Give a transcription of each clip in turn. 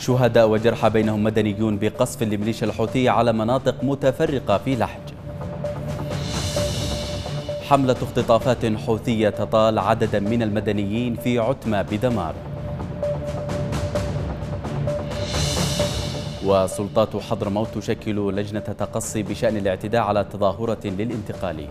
شهداء وجرحى بينهم مدنيون بقصف لميليشيا الحوثية على مناطق متفرقة في لحج حملة اختطافات حوثية تطال عددا من المدنيين في عتمة بدمار وسلطات حضرموت تشكل لجنة تقصي بشأن الاعتداء على تظاهرة للانتقالي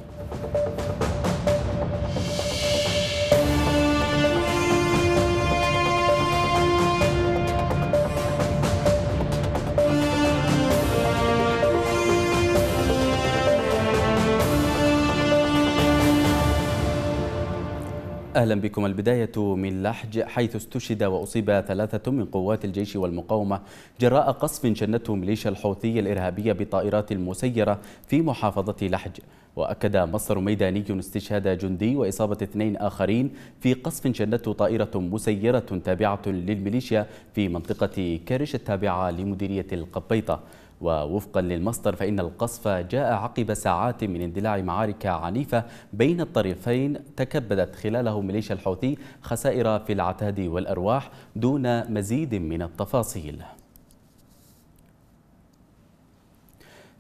أهلا بكم البداية من لحج حيث استشهد وأصيب ثلاثة من قوات الجيش والمقاومة جراء قصف شنته ميليشيا الحوثية الإرهابية بطائرات مسيرة في محافظة لحج وأكد مصدر ميداني استشهاد جندي وإصابة اثنين آخرين في قصف شنته طائرة مسيرة تابعة للميليشيا في منطقة كرش التابعة لمديرية القبيطة ووفقا للمصدر فإن القصف جاء عقب ساعات من اندلاع معارك عنيفة بين الطرفين تكبدت خلاله ميليشيا الحوثي خسائر في العتاد والأرواح دون مزيد من التفاصيل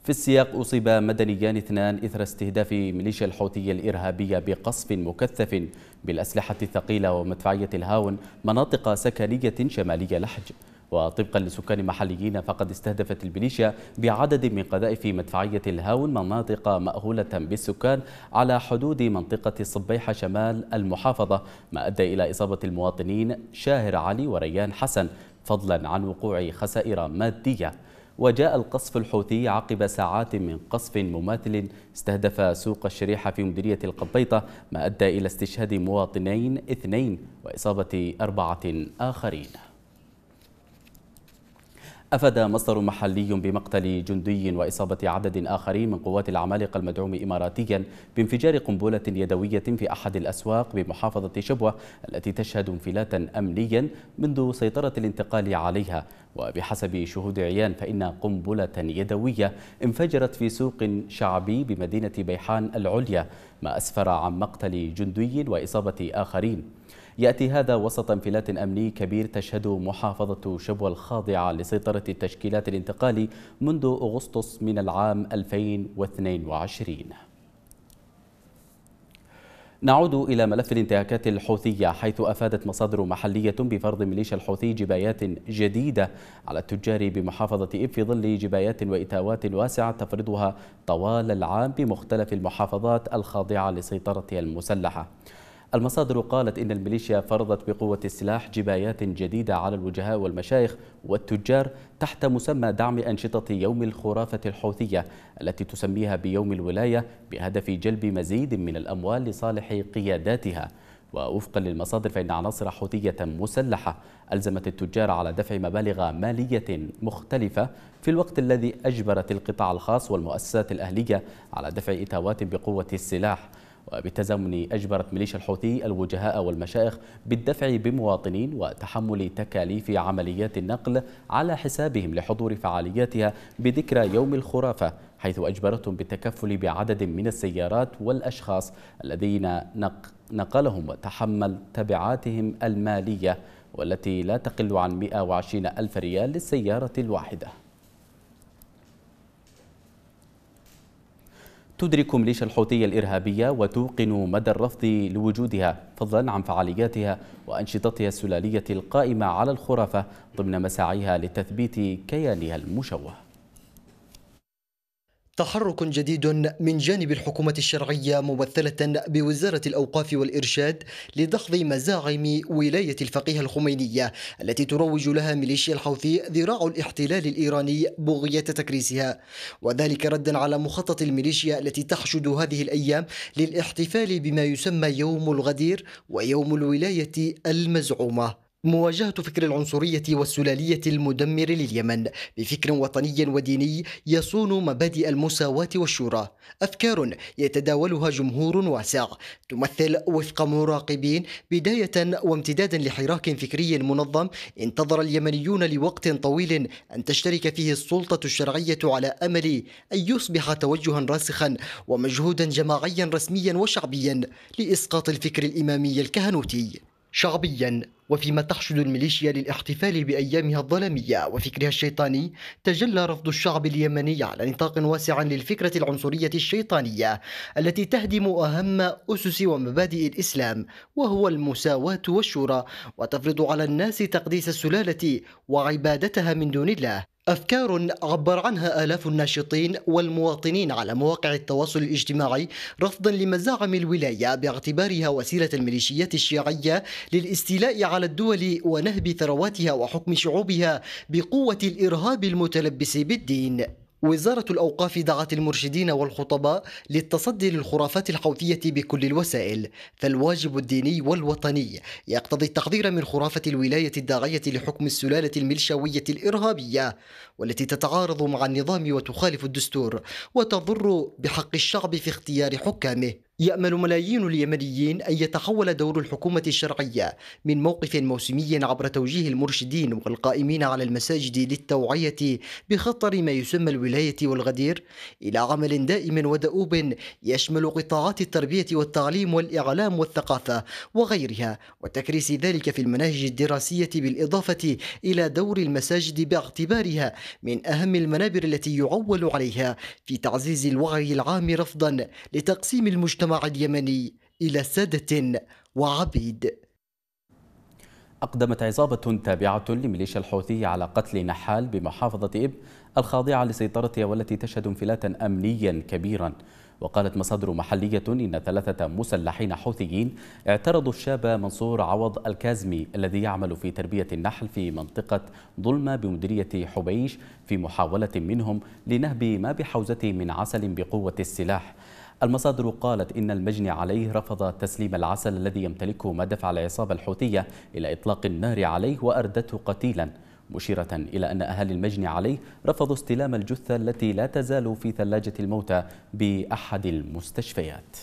في السياق أصيب مدنيان اثنان إثر استهداف ميليشيا الحوثية الإرهابية بقصف مكثف بالأسلحة الثقيلة ومدفعية الهاون مناطق سكنية شمالية لحج وطبقا لسكان محليين فقد استهدفت الميليشيا بعدد من قذائف مدفعية الهاون مناطق مأهولة بالسكان على حدود منطقة الصبيحة شمال المحافظة ما أدى إلى إصابة المواطنين شاهر علي وريان حسن فضلا عن وقوع خسائر مادية وجاء القصف الحوثي عقب ساعات من قصف مماثل استهدف سوق الشريحة في مديرية القبيطة ما أدى إلى استشهاد مواطنين اثنين وإصابة أربعة آخرين أفاد مصدر محلي بمقتل جندي وإصابة عدد آخرين من قوات العمالقة المدعوم إماراتيا بانفجار قنبلة يدوية في أحد الأسواق بمحافظة شبوة التي تشهد انفلاتا أمنيا منذ سيطرة الانتقال عليها وبحسب شهود عيان فإن قنبلة يدوية انفجرت في سوق شعبي بمدينة بيحان العليا ما أسفر عن مقتل جندي وإصابة آخرين يأتي هذا وسط انفلات أمني كبير تشهد محافظة شبوة الخاضعة لسيطرة التشكيلات الانتقالي منذ أغسطس من العام 2022 نعود إلى ملف الانتهاكات الحوثية حيث أفادت مصادر محلية بفرض ميليشيا الحوثي جبايات جديدة على التجار بمحافظة إب في ظل جبايات وإتاوات واسعة تفرضها طوال العام بمختلف المحافظات الخاضعة لسيطرتها المسلحة المصادر قالت إن الميليشيا فرضت بقوة السلاح جبايات جديدة على الوجهاء والمشايخ والتجار تحت مسمى دعم أنشطة يوم الخرافة الحوثية التي تسميها بيوم الولاية بهدف جلب مزيد من الأموال لصالح قياداتها ووفقا للمصادر فإن عناصر حوثية مسلحة ألزمت التجار على دفع مبالغ مالية مختلفة في الوقت الذي أجبرت القطاع الخاص والمؤسسات الأهلية على دفع إتاوات بقوة السلاح وبالتزامن أجبرت ميليشيا الحوثي الوجهاء والمشائخ بالدفع بمواطنين وتحمل تكاليف عمليات النقل على حسابهم لحضور فعالياتها بذكرى يوم الخرافة حيث أجبرتهم بالتكفل بعدد من السيارات والأشخاص الذين نقلهم وتحمل تبعاتهم المالية والتي لا تقل عن 120 ألف ريال للسيارة الواحدة تدرك ميليشيا الحوثية الإرهابية وتوقن مدى الرفض لوجودها فضلا عن فعالياتها وأنشطتها السلالية القائمة على الخرافة ضمن مساعيها لتثبيت كيانها المشوه تحرك جديد من جانب الحكومة الشرعية ممثلة بوزارة الأوقاف والإرشاد لدحض مزاعم ولاية الفقيه الخمينية التي تروج لها ميليشيا الحوثي ذراع الاحتلال الإيراني بغية تكريسها وذلك ردا على مخطط الميليشيا التي تحشد هذه الأيام للاحتفال بما يسمى يوم الغدير ويوم الولاية المزعومة مواجهة فكر العنصرية والسلالية المدمر لليمن بفكر وطني وديني يصون مبادئ المساواة والشورى أفكار يتداولها جمهور واسع تمثل وفق مراقبين بداية وامتدادا لحراك فكري منظم انتظر اليمنيون لوقت طويل أن تشترك فيه السلطة الشرعية على أمل أن يصبح توجها راسخا ومجهودا جماعيا رسميا وشعبيا لإسقاط الفكر الإمامي الكهنوتي شعبيا وفيما تحشد الميليشيا للاحتفال بأيامها الظلامية وفكرها الشيطاني تجلى رفض الشعب اليمني على نطاق واسع للفكرة العنصرية الشيطانية التي تهدم أهم أسس ومبادئ الإسلام وهو المساواة والشورى وتفرض على الناس تقديس السلالة وعبادتها من دون الله أفكار عبر عنها آلاف الناشطين والمواطنين على مواقع التواصل الاجتماعي رفضا لمزاعم الولاية باعتبارها وسيلة الميليشيات الشيعية للاستيلاء على الدول ونهب ثرواتها وحكم شعوبها بقوة الإرهاب المتلبس بالدين وزارة الأوقاف دعت المرشدين والخطباء للتصدي للخرافات الحوثية بكل الوسائل فالواجب الديني والوطني يقتضي التحذير من خرافة الولاية الداعية لحكم السلالة الملشوية الإرهابية والتي تتعارض مع النظام وتخالف الدستور وتضر بحق الشعب في اختيار حكامه يأمل ملايين اليمنيين أن يتحول دور الحكومة الشرعية من موقف موسمي عبر توجيه المرشدين والقائمين على المساجد للتوعية بخطر ما يسمى الولاية والغدير إلى عمل دائم ودؤوب يشمل قطاعات التربية والتعليم والإعلام والثقافة وغيرها وتكريس ذلك في المناهج الدراسية بالإضافة إلى دور المساجد باعتبارها من أهم المنابر التي يعول عليها في تعزيز الوعي العام رفضا لتقسيم المجتمع المجتمع اليمني إلى سادة وعبيد أقدمت عصابة تابعة لميليشيا الحوثي على قتل نحال بمحافظة إب الخاضعة لسيطرتها والتي تشهد انفلاتا أمنيا كبيرا وقالت مصادر محلية إن ثلاثة مسلحين حوثيين اعترضوا الشاب منصور عوض الكازمي الذي يعمل في تربية النحل في منطقة ظلمة بمديرية حبيش في محاولة منهم لنهب ما بحوزته من عسل بقوة السلاح المصادر قالت إن المجني عليه رفض تسليم العسل الذي يمتلكه ما دفع العصابة الحوثية إلى إطلاق النار عليه وأردته قتيلا مشيرة إلى أن أهالي المجني عليه رفضوا استلام الجثة التي لا تزال في ثلاجة الموتى بأحد المستشفيات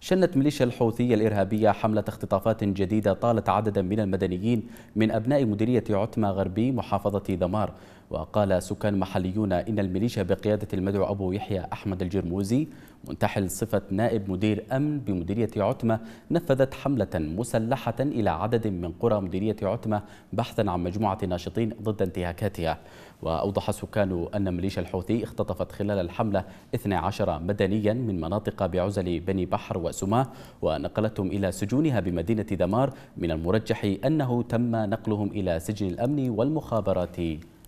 شنت ميليشيا الحوثية الإرهابية حملة اختطافات جديدة طالت عددا من المدنيين من أبناء مديرية عتمة غربي محافظة دمار وقال سكان محليون إن الميليشيا بقيادة المدعو أبو يحيى أحمد الجرموزي منتحل صفة نائب مدير أمن بمديرية عتمة نفذت حملة مسلحة إلى عدد من قرى مديرية عتمة بحثا عن مجموعة ناشطين ضد انتهاكاتها وأوضح سكان أن ميليشيا الحوثي اختطفت خلال الحملة 12 مدنيا من مناطق بعزل بني بحر وسماه ونقلتهم إلى سجونها بمدينة دمار من المرجح أنه تم نقلهم إلى سجن الأمن والمخابرات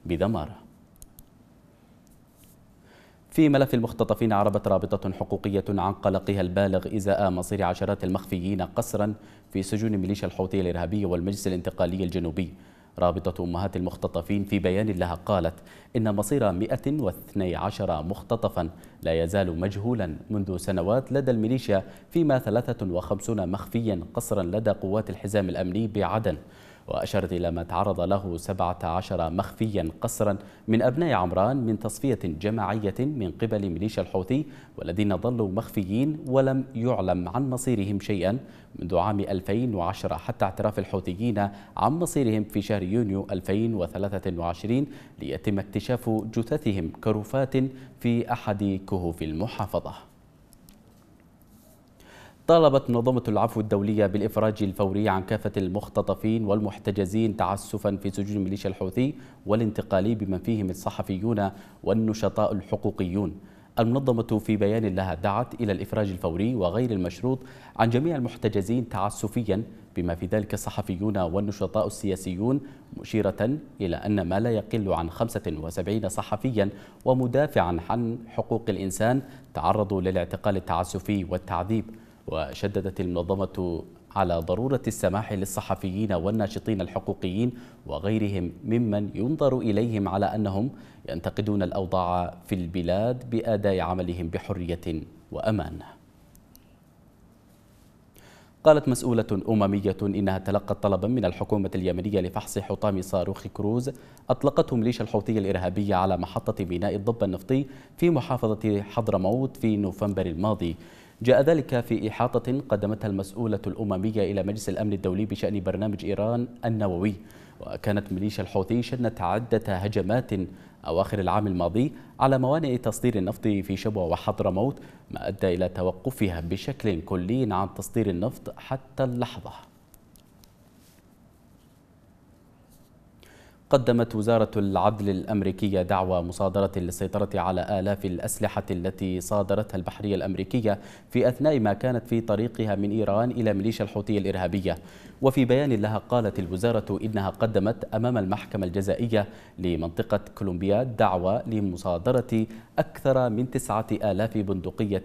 بدماره في ملف المختطفين عربت رابطة حقوقية عن قلقها البالغ إزاء مصير عشرات المخفيين قسرا في سجون ميليشيا الحوثية الإرهابية والمجلس الانتقالي الجنوبي رابطة أمهات المختطفين في بيان لها قالت إن مصير 112 مختطفا لا يزال مجهولا منذ سنوات لدى الميليشيا فيما 53 مخفيا قسرا لدى قوات الحزام الأمني بعدن وأشارت إلى ما تعرض له 17 مخفيا قسرا من أبناء عمران من تصفية جماعية من قبل ميليشيا الحوثي والذين ظلوا مخفيين ولم يعلم عن مصيرهم شيئا منذ عام 2010 حتى اعتراف الحوثيين عن مصيرهم في شهر يونيو 2023 ليتم اكتشاف جثثهم كرفات في أحد كهوف المحافظة طالبت منظمة العفو الدولية بالإفراج الفوري عن كافة المختطفين والمحتجزين تعسفا في سجون ميليشيا الحوثي والانتقالي بمن فيهم الصحفيون والنشطاء الحقوقيون المنظمة في بيان لها دعت إلى الإفراج الفوري وغير المشروط عن جميع المحتجزين تعسفيا بما في ذلك الصحفيون والنشطاء السياسيون مشيرة إلى أن ما لا يقل عن 75 صحفيا ومدافعا عن حقوق الإنسان تعرضوا للاعتقال التعسفي والتعذيب وشددت المنظمة على ضرورة السماح للصحفيين والناشطين الحقوقيين وغيرهم ممن ينظر إليهم على أنهم ينتقدون الأوضاع في البلاد بأداء عملهم بحرية وأمان قالت مسؤولة أممية إنها تلقت طلبا من الحكومة اليمنية لفحص حطام صاروخ كروز أطلقته ميليشيا الحوثية الإرهابية على محطة ميناء الضب النفطي في محافظة حضرموت في نوفمبر الماضي جاء ذلك في إحاطة قدمتها المسؤولة الأممية إلى مجلس الأمن الدولي بشأن برنامج إيران النووي وكانت ميليشيا الحوثي شنت عدة هجمات أواخر العام الماضي على موانئ تصدير النفط في شبوة وحضرموت ما أدى إلى توقفها بشكل كلي عن تصدير النفط حتى اللحظة قدمت وزارة العدل الأمريكية دعوى مصادرة للسيطرة على آلاف الأسلحة التي صادرتها البحرية الأمريكية في أثناء ما كانت في طريقها من إيران إلى ميليشيا الحوثية الإرهابية وفي بيان لها قالت الوزارة إنها قدمت أمام المحكمة الجزائية لمنطقة كولومبيا دعوى لمصادرة أكثر من تسعة آلاف بندقية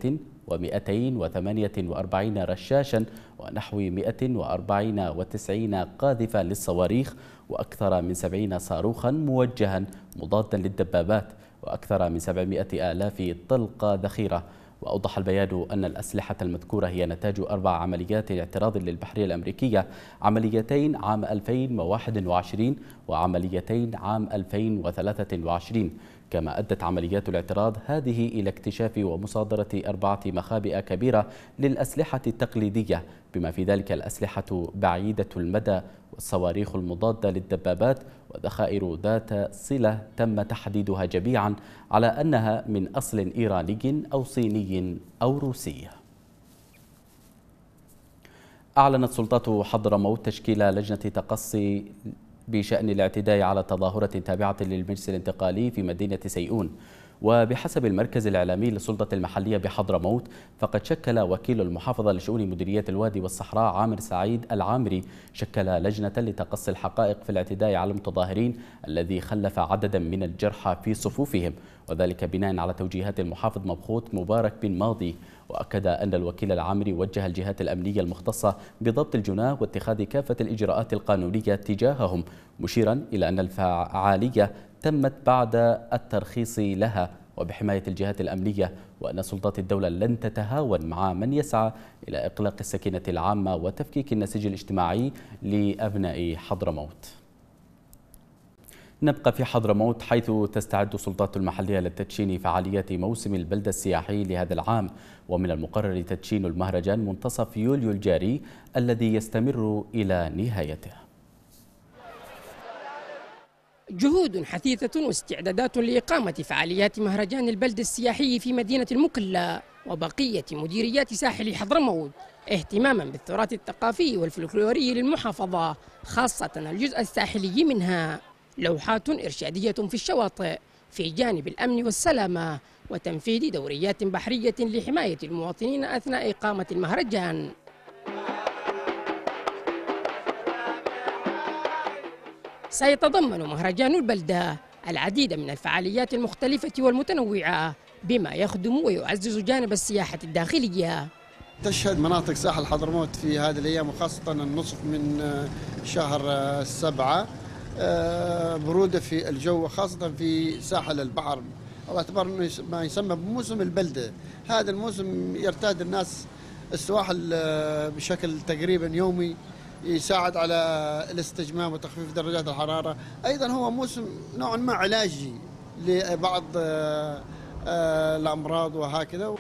و248 رشاشا ونحو 194 قاذفة للصواريخ وأكثر من سبعين صاروخا موجها مضادا للدبابات وأكثر من سبعمائة آلاف طلقة ذخيرة وأوضح البيان أن الأسلحة المذكورة هي نتاج أربع عمليات اعتراض للبحرية الأمريكية عمليتين عام 2021 وعمليتين عام 2023 كما أدت عمليات الاعتراض هذه إلى اكتشاف ومصادرة أربعة مخابئ كبيرة للأسلحة التقليدية بما في ذلك الأسلحة بعيدة المدى والصواريخ المضادة للدبابات وذخائر ذات صلة تم تحديدها جميعا على أنها من أصل إيراني أو صيني أو روسي أعلنت سلطات حضرموت تشكيل لجنة تقصي بشأن الاعتداء على تظاهرة تابعة للمجلس الانتقالي في مدينة سيئون وبحسب المركز الإعلامي للسلطة المحلية بحضرموت فقد شكل وكيل المحافظة لشؤون مديرية الوادي والصحراء عامر سعيد العامري شكل لجنة لتقصي الحقائق في الاعتداء على المتظاهرين الذي خلف عددا من الجرحى في صفوفهم وذلك بناء على توجيهات المحافظ مبخوت مبارك بن ماضي وأكد أن الوكيل العامري وجه الجهات الأمنية المختصة بضبط الجناة واتخاذ كافة الإجراءات القانونية تجاههم مشيرا إلى أن الفعالية تمت بعد الترخيص لها وبحماية الجهات الأمنية وأن سلطات الدولة لن تتهاون مع من يسعى إلى إغلاق السكينة العامة وتفكيك النسيج الاجتماعي لأبناء حضرموت نبقى في حضرموت حيث تستعد السلطات المحلية لتدشين فعاليات موسم البلدة السياحي لهذا العام ومن المقرر تدشين المهرجان منتصف يوليو الجاري الذي يستمر إلى نهايته جهود حثيثة واستعدادات لإقامة فعاليات مهرجان البلد السياحي في مدينة المكلا وبقية مديريات ساحل حضرموت اهتماما بالتراث الثقافي والفلكلوري للمحافظة خاصة الجزء الساحلي منها لوحات إرشادية في الشواطئ في جانب الأمن والسلامة وتنفيذ دوريات بحرية لحماية المواطنين أثناء إقامة المهرجان سيتضمن مهرجان البلدة العديد من الفعاليات المختلفة والمتنوعة بما يخدم ويعزز جانب السياحة الداخلية تشهد مناطق ساحل حضرموت في هذه الأيام وخاصة النصف من شهر السبعة آه، برودة في الجو وخاصة في ساحل البحر باعتبار انه ما يسمى بموسم البلده هذا الموسم يرتاد الناس السواحل آه، بشكل تقريبا يومي يساعد على الاستجمام وتخفيف درجات الحراره ايضا هو موسم نوعا ما علاجي لبعض آه، الامراض وهكذا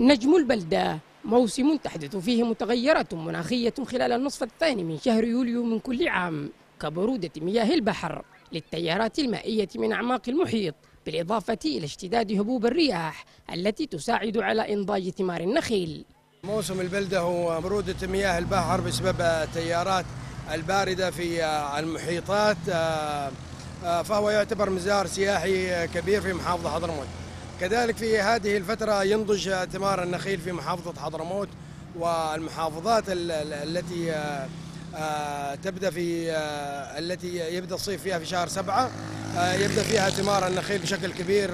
نجم البلده موسم تحدث فيه متغيرات مناخيه خلال النصف الثاني من شهر يوليو من كل عام كبرودة مياه البحر للتيارات المائية من أعماق المحيط بالإضافة إلى اشتداد هبوب الرياح التي تساعد على إنضاج ثمار النخيل موسم البلدة هو برودة مياه البحر بسبب تيارات الباردة في المحيطات آه، آه، فهو يعتبر مزار سياحي كبير في محافظة حضرموت كذلك في هذه الفترة ينضج ثمار النخيل في محافظة حضرموت والمحافظات التي آه، آه، تبدا في آه، التي يبدا الصيف فيها في شهر سبعة آه، يبدا فيها ثمار النخيل بشكل كبير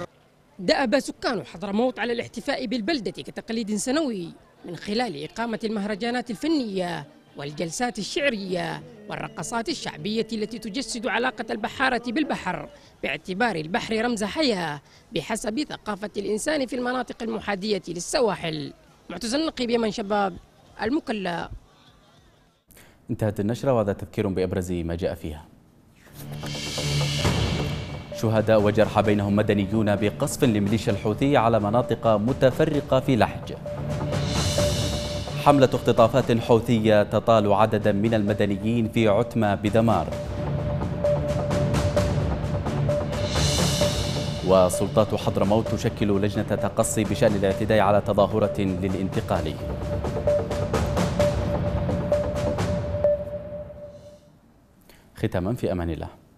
دأب سكان حضرموت على الاحتفاء بالبلدة كتقليد سنوي من خلال إقامة المهرجانات الفنية والجلسات الشعرية والرقصات الشعبية التي تجسد علاقة البحارة بالبحر باعتبار البحر رمز حياة بحسب ثقافة الإنسان في المناطق المحادية للسواحل معتز النقيب من شباب المكلا انتهت النشرة وهذا تذكير بأبرز ما جاء فيها شهداء وجرحى بينهم مدنيون بقصف لميليشيا الحوثي على مناطق متفرقة في لحج حملة اختطافات حوثية تطال عددا من المدنيين في عتمة بدمار وسلطات حضرموت تشكل لجنة تقصي بشأن الاعتداء على تظاهرة للانتقالي ختاما في أمان الله